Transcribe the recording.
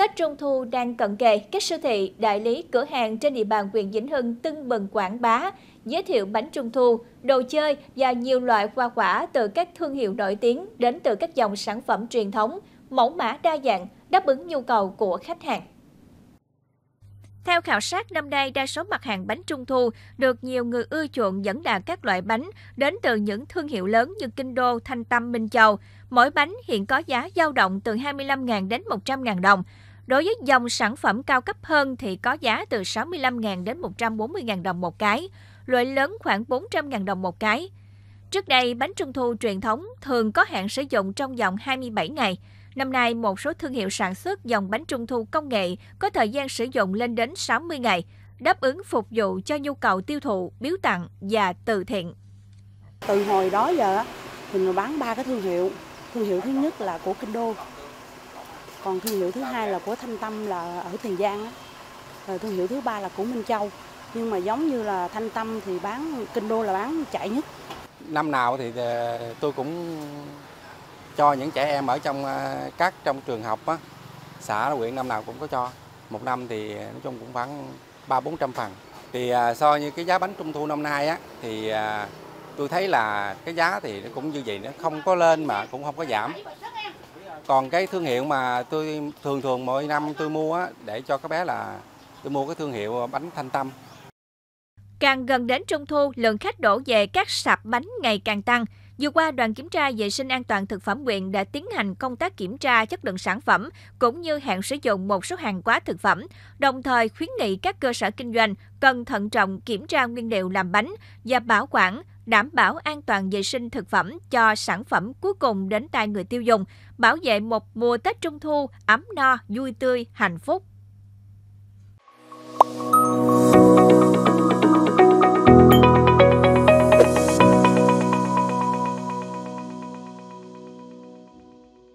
Tết Trung Thu đang cận kề, các siêu thị, đại lý, cửa hàng trên địa bàn huyện Vĩnh Hưng tưng bừng quảng bá, giới thiệu bánh Trung Thu, đồ chơi và nhiều loại hoa quả từ các thương hiệu nổi tiếng đến từ các dòng sản phẩm truyền thống, mẫu mã đa dạng, đáp ứng nhu cầu của khách hàng. Theo khảo sát, năm nay đa số mặt hàng bánh trung thu được nhiều người ưa chuộng dẫn là các loại bánh đến từ những thương hiệu lớn như Kinh Đô, Thanh Tâm, Minh Châu. Mỗi bánh hiện có giá dao động từ 25.000 đến 100.000 đồng. Đối với dòng sản phẩm cao cấp hơn thì có giá từ 65.000 đến 140.000 đồng một cái, loại lớn khoảng 400.000 đồng một cái. Trước đây, bánh trung thu truyền thống thường có hạn sử dụng trong vòng 27 ngày. Năm nay, một số thương hiệu sản xuất dòng bánh trung thu công nghệ có thời gian sử dụng lên đến 60 ngày, đáp ứng phục vụ cho nhu cầu tiêu thụ, biếu tặng và từ thiện. Từ hồi đó giờ mình bán ba cái thương hiệu. Thương hiệu thứ nhất là của Kinh Đô, còn thương hiệu thứ hai là của Thanh Tâm là ở Tiền Giang á. thương hiệu thứ ba là của Minh Châu. Nhưng mà giống như là Thanh Tâm thì bán kinh đô là bán chạy nhất. Năm nào thì ờ, tôi cũng cho những trẻ em ở trong ờ, các trong trường học á, xã huyện năm nào cũng có cho. Một năm thì nói chung cũng khoảng ba bốn trăm phần. Thì ờ, so như cái giá bánh trung thu năm nay á thì tôi thấy là cái giá thì nó cũng như vậy nó không có lên mà cũng không có giảm còn cái thương hiệu mà tôi thường thường mỗi năm tôi mua á, để cho các bé là tôi mua cái thương hiệu bánh thanh tâm càng gần đến trung thu lượng khách đổ về các sạp bánh ngày càng tăng Vừa qua, đoàn kiểm tra vệ sinh an toàn thực phẩm huyện đã tiến hành công tác kiểm tra chất lượng sản phẩm cũng như hạn sử dụng một số hàng hóa thực phẩm, đồng thời khuyến nghị các cơ sở kinh doanh cần thận trọng kiểm tra nguyên liệu làm bánh và bảo quản đảm bảo an toàn vệ sinh thực phẩm cho sản phẩm cuối cùng đến tay người tiêu dùng, bảo vệ một mùa Tết Trung Thu ấm no, vui tươi, hạnh phúc.